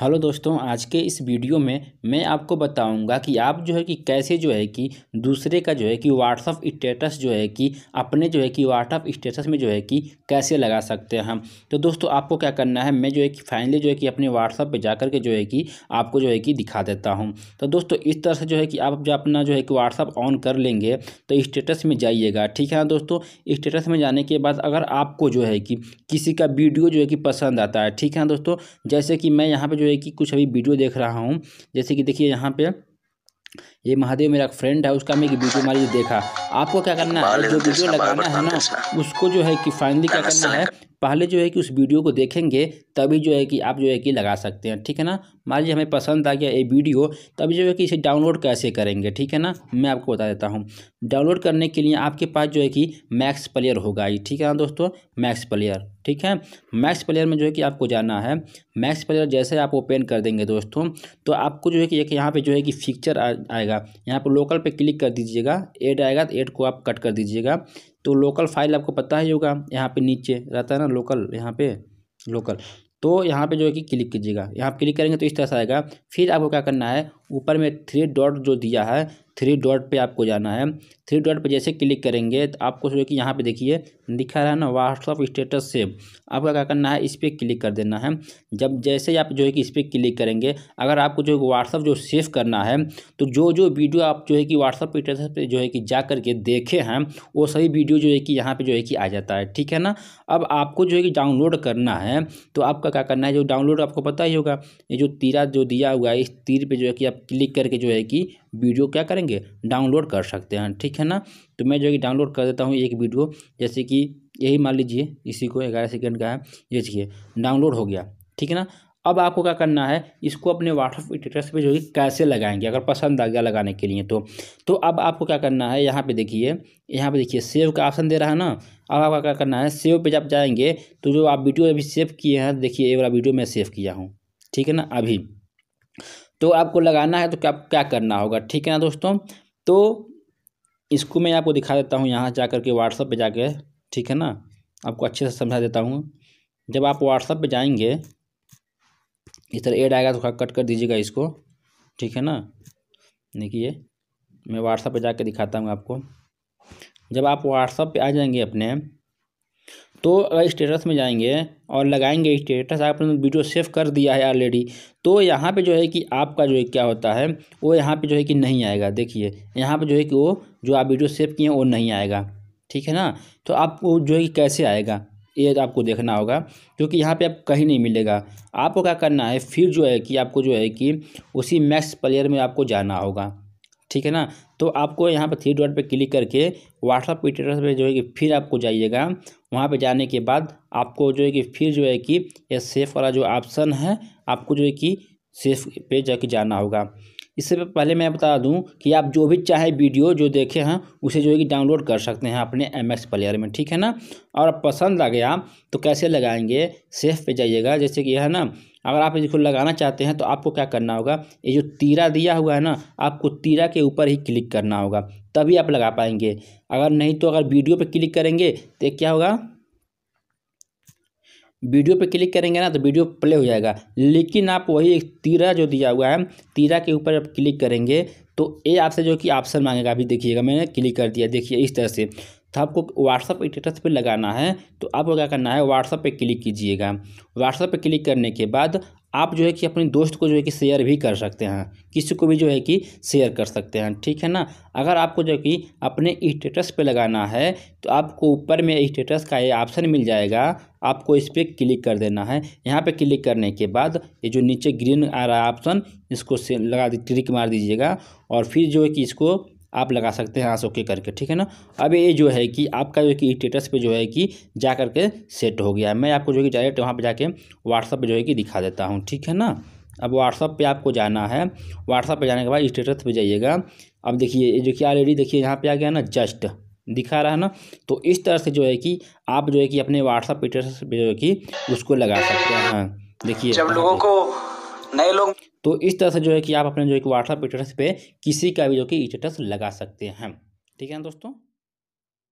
Hello दोस्तों आज के इस वीडियो में मैं आपको बताऊंगा कि आप जो है कि कैसे जो है कि दूसरे का जो है कि व्हाट्सअप स्टेटस जो है कि अपने जो है कि व्हाट्सअप स्टेटस में जो है कि कैसे लगा सकते हैं तो दोस्तों आपको क्या करना है मैं जो है कि फाइनली जो है कि अपने व्हाट्सअप पे जाकर के जो है कि आपको जो है कि दिखा देता हूँ तो दोस्तों इस तरह से जो है कि आप जो अपना जो है कि व्हाट्सअप ऑन कर लेंगे तो स्टेटस में जाइएगा ठीक है ना दोस्तों स्टेटस में जाने के बाद अगर आपको जो है कि किसी का वीडियो जो है कि पसंद आता है ठीक है ना दोस्तों जैसे कि मैं यहाँ पर जो है कि कुछ अभी वीडियो देख रहा हूँ जैसे कि देखिए यहाँ पे ये महादेव मेरा फ्रेंड है उसका मैं वीडियो हाँ। मारी देखा आपको क्या करना है जो वीडियो तो लगाना है ना उसको जो है कि फाइनली क्या करना है पहले जो है कि उस वीडियो को देखेंगे तभी जो है कि आप जो है कि लगा सकते हैं ठीक है ना मान लीजिए हमें पसंद आ गया ये वीडियो तभी जो है कि इसे डाउनलोड कैसे करेंगे ठीक है ना मैं आपको बता देता हूँ डाउनलोड करने के लिए आपके पास जो है कि मैक्स प्लेयर होगा ही ठीक है ना दोस्तों मैक्स प्लेयर ठीक है मैक्स प्लेयर में जो है कि आपको जाना है मैक्स प्लेयर जैसे आप ओपन कर देंगे दोस्तों तो आपको जो है कि एक यहाँ पर जो है कि फीचर आएगा दीजिएगा यहाँ पर लोकल पे क्लिक कर दीजिएगा एड आएगा तो एड को आप कट कर दीजिएगा तो लोकल फाइल आपको पता ही होगा यहाँ पे नीचे रहता है ना लोकल यहाँ पे लोकल तो यहाँ पे जो है कि क्लिक कीजिएगा यहाँ क्लिक करेंगे तो इस तरह से आएगा फिर आपको क्या करना है ऊपर में थ्री डॉट जो दिया है थ्री डॉट पे आपको जाना है थ्री डॉट पे जैसे क्लिक करेंगे तो आपको जो कि यहाँ पे देखिए दिखा रहा है ना व्हाट्सअप स्टेटस सेव आपका क्या करना है इस पर क्लिक कर देना है जब जैसे आप जो है कि इस पर क्लिक करेंगे अगर आपको जो है व्हाट्सअप जो सेव करना है तो जो जो वीडियो आप जो है कि व्हाट्सअप स्टेटस पर जो है कि जा करके देखे हैं वो सभी वीडियो जो है कि यहाँ पर जो है कि आ जाता है ठीक है ना अब आपको जो है कि डाउनलोड करना है तो आपका क्या करना है जो डाउनलोड आपको पता ही होगा ये जो तीरा जो दिया हुआ है इस तीर पर जो है कि आप क्लिक करके जो है कि वीडियो क्या करेंगे डाउनलोड कर सकते हैं ठीक है ना तो मैं जो है कि डाउनलोड कर देता हूँ एक वीडियो जैसे कि यही मान लीजिए इसी को ग्यारह सेकेंड का है ये चाहिए डाउनलोड हो गया ठीक है ना अब आपको क्या करना है इसको अपने व्हाट्सअप स्टेटस पे जो है कैसे लगाएंगे अगर पसंद आ गया लगाने के लिए तो तो अब आपको क्या करना है यहाँ पे देखिए यहाँ पे देखिए सेव का ऑप्शन दे रहा है ना अब आपका क्या करना है सेव पे जब जाएंगे तो जो आप वीडियो अभी सेव किए हैं देखिए एक वाला वीडियो मैं सेव किया हूँ ठीक है ना अभी तो आपको लगाना है तो क्या क्या करना होगा ठीक है ना दोस्तों तो इसको मैं आपको दिखा देता हूँ यहाँ जा कर के व्हाट्सअप पर जाकर ठीक है ना आपको अच्छे से समझा देता हूँ जब आप व्हाट्सअप पर जाएंगे इस तरह एड आएगा तो कट कर दीजिएगा इसको ठीक है ना देखिए मैं व्हाट्सअप पर जाके दिखाता हूँ आपको जब आप व्हाट्सअप पे आ जाएंगे अपने तो अगर स्टेटस में जाएंगे और लगाएंगे स्टेटस आपने वीडियो सेव कर दिया है ऑलरेडी तो यहाँ पे जो है कि आपका जो है क्या होता है वो यहाँ पे जो है कि नहीं आएगा देखिए यहाँ पे जो है कि वो जो आप वीडियो सेव किए हैं वो नहीं आएगा ठीक है ना तो आपको जो है कि कैसे आएगा ये तो आपको देखना होगा क्योंकि यहाँ पे आप कहीं नहीं मिलेगा आपको क्या करना है फिर जो है कि आपको जो है कि उसी मैक्स प्लेयर में आपको जाना होगा ठीक है ना तो आपको यहाँ पर थ्री डॉट पे क्लिक करके व्हाट्सअप इटरेस पे जो है कि फिर आपको जाइएगा वहाँ पे जाने के बाद आपको जो है कि फिर जो है कि ये सेफ वाला जो ऑप्शन है आपको जो है कि सेफ पे जाके जाना होगा इससे पहले मैं बता दूं कि आप जो भी चाहे वीडियो जो देखे हैं उसे जो है कि डाउनलोड कर सकते हैं अपने एम एक्स प्लेयर में ठीक है ना और पसंद आ गया तो कैसे लगाएंगे सेफ पे जाइएगा जैसे कि यह है ना अगर आप इसको लगाना चाहते हैं तो आपको क्या करना होगा ये जो तीरा दिया हुआ है ना आपको तीरा के ऊपर ही क्लिक करना होगा तभी आप लगा पाएंगे अगर नहीं तो अगर वीडियो पर क्लिक करेंगे तो क्या होगा वीडियो पे क्लिक करेंगे ना तो वीडियो प्ले हो जाएगा लेकिन आप वही एक तीरा जो दिया हुआ है तीरा के ऊपर आप क्लिक करेंगे तो ये आपसे जो कि ऑप्शन मांगेगा अभी देखिएगा मैंने क्लिक कर दिया देखिए इस तरह से तो आपको व्हाट्सअप स्टेटस पे लगाना है तो आपको क्या करना है व्हाट्सअप पे क्लिक कीजिएगा व्हाट्सअप पे क्लिक करने के बाद आप जो है कि अपने दोस्त को जो है कि शेयर भी कर सकते हैं किसी को भी जो है कि शेयर कर सकते हैं ठीक है ना अगर आपको जो कि अपने स्टेटस पे लगाना है तो आपको ऊपर में स्टेटस का ये ऑप्शन मिल जाएगा आपको इस पर क्लिक कर देना है यहाँ पे क्लिक करने के बाद ये जो नीचे ग्रीन आ रहा है ऑप्शन इसको लगा दी क्लिक मार दीजिएगा और फिर जो है कि इसको आप लगा सकते हैं यहाँ ओके करके ठीक है ना अब ये जो है कि आपका जो कि स्टेटस पे जो है कि जा करके सेट हो गया है मैं आपको जो कि डायरेक्ट वहाँ पर जाके व्हाट्सअप पर जो है कि दिखा देता हूँ ठीक है ना अब व्हाट्सअप पे आपको जाना है व्हाट्सअप पे जाने के बाद स्टेटस पे जाइएगा अब देखिए जो कि ऑलरेडी देखिए यहाँ पर आ गया ना जस्ट दिखा रहा है ना तो इस तरह से जो है कि आप जो है कि अपने व्हाट्सअप स्टेटस पे जो है कि उसको लगा सकते हैं हाँ। देखिए जब हाँ। लोगों को नए लोग तो इस तरह से जो है कि आप अपने जो है कि व्हाट्सअप स्टेटस पे किसी का भी जो कि स्टेटस लगा सकते हैं ठीक है दोस्तों